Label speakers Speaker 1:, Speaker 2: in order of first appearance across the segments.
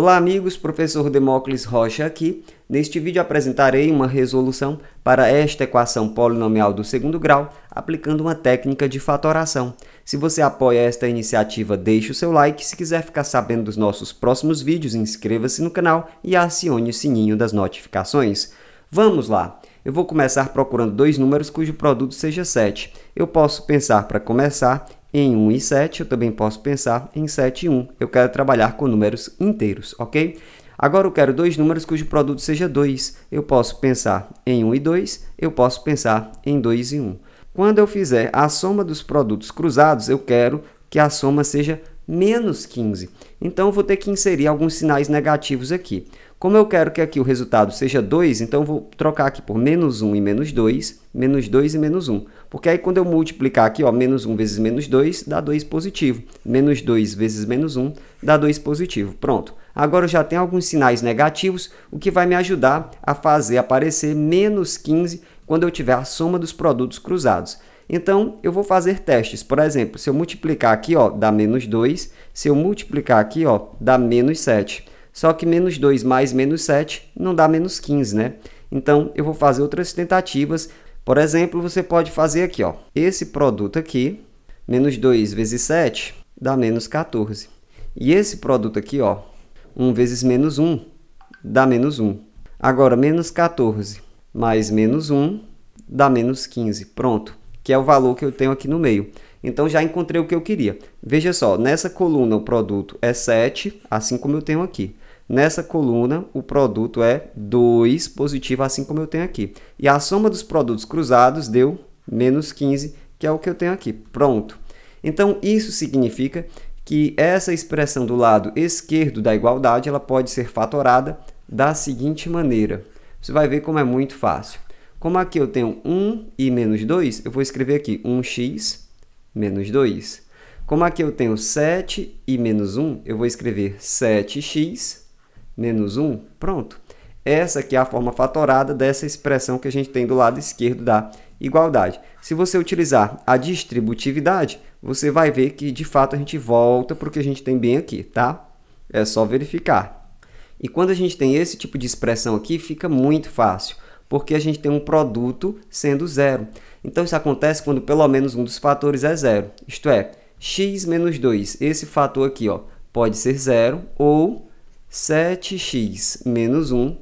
Speaker 1: Olá amigos, professor Demócles Rocha aqui. Neste vídeo apresentarei uma resolução para esta equação polinomial do segundo grau, aplicando uma técnica de fatoração. Se você apoia esta iniciativa, deixe o seu like. Se quiser ficar sabendo dos nossos próximos vídeos, inscreva-se no canal e acione o sininho das notificações. Vamos lá! Eu vou começar procurando dois números cujo produto seja 7. Eu posso pensar para começar em 1 e 7, eu também posso pensar em 7 e 1. Eu quero trabalhar com números inteiros, ok? Agora eu quero dois números cujo produto seja 2. Eu posso pensar em 1 e 2, eu posso pensar em 2 e 1. Quando eu fizer a soma dos produtos cruzados, eu quero que a soma seja menos 15. Então, eu vou ter que inserir alguns sinais negativos aqui. Como eu quero que aqui o resultado seja 2, então eu vou trocar aqui por menos 1 e menos 2, menos 2 e menos 1. Porque aí quando eu multiplicar aqui, ó, menos 1 vezes menos 2 dá 2 positivo. Menos 2 vezes menos 1 dá 2 positivo. Pronto. Agora eu já tenho alguns sinais negativos, o que vai me ajudar a fazer aparecer menos 15 quando eu tiver a soma dos produtos cruzados. Então, eu vou fazer testes. Por exemplo, se eu multiplicar aqui, ó, dá menos 2. Se eu multiplicar aqui, ó, dá menos 7. Só que menos 2 mais menos 7 não dá menos 15, né? Então, eu vou fazer outras tentativas. Por exemplo, você pode fazer aqui, ó. Esse produto aqui, menos 2 vezes 7, dá menos 14. E esse produto aqui, ó, 1 vezes menos 1, dá menos 1. Agora, menos 14 mais menos 1, dá menos 15. Pronto que é o valor que eu tenho aqui no meio. Então já encontrei o que eu queria. Veja só, nessa coluna o produto é 7, assim como eu tenho aqui. Nessa coluna o produto é 2 positivo, assim como eu tenho aqui. E a soma dos produtos cruzados deu menos 15, que é o que eu tenho aqui. Pronto. Então isso significa que essa expressão do lado esquerdo da igualdade ela pode ser fatorada da seguinte maneira. Você vai ver como é muito fácil. Como aqui eu tenho 1 e menos 2, eu vou escrever aqui 1x menos 2. Como aqui eu tenho 7 e menos 1, eu vou escrever 7x menos 1. Pronto. Essa aqui é a forma fatorada dessa expressão que a gente tem do lado esquerdo da igualdade. Se você utilizar a distributividade, você vai ver que, de fato, a gente volta para o que a gente tem bem aqui, tá? É só verificar. E quando a gente tem esse tipo de expressão aqui, fica muito fácil porque a gente tem um produto sendo zero. Então isso acontece quando pelo menos um dos fatores é zero, isto é, x menos 2, esse fator aqui ó, pode ser zero, ou 7x menos 1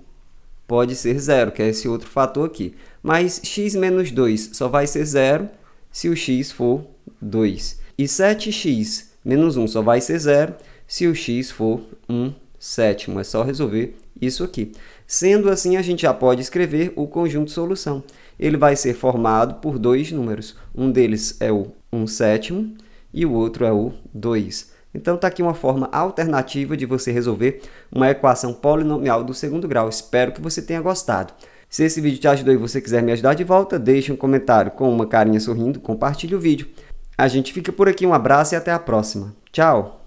Speaker 1: pode ser zero, que é esse outro fator aqui. Mas x menos 2 só vai ser zero se o x for 2. E 7x menos 1 só vai ser zero se o x for 1 sétimo. É só resolver isso aqui. Sendo assim, a gente já pode escrever o conjunto solução. Ele vai ser formado por dois números. Um deles é o 1 sétimo e o outro é o 2. Então está aqui uma forma alternativa de você resolver uma equação polinomial do segundo grau. Espero que você tenha gostado. Se esse vídeo te ajudou e você quiser me ajudar de volta, deixe um comentário com uma carinha sorrindo, compartilhe o vídeo. A gente fica por aqui, um abraço e até a próxima. Tchau!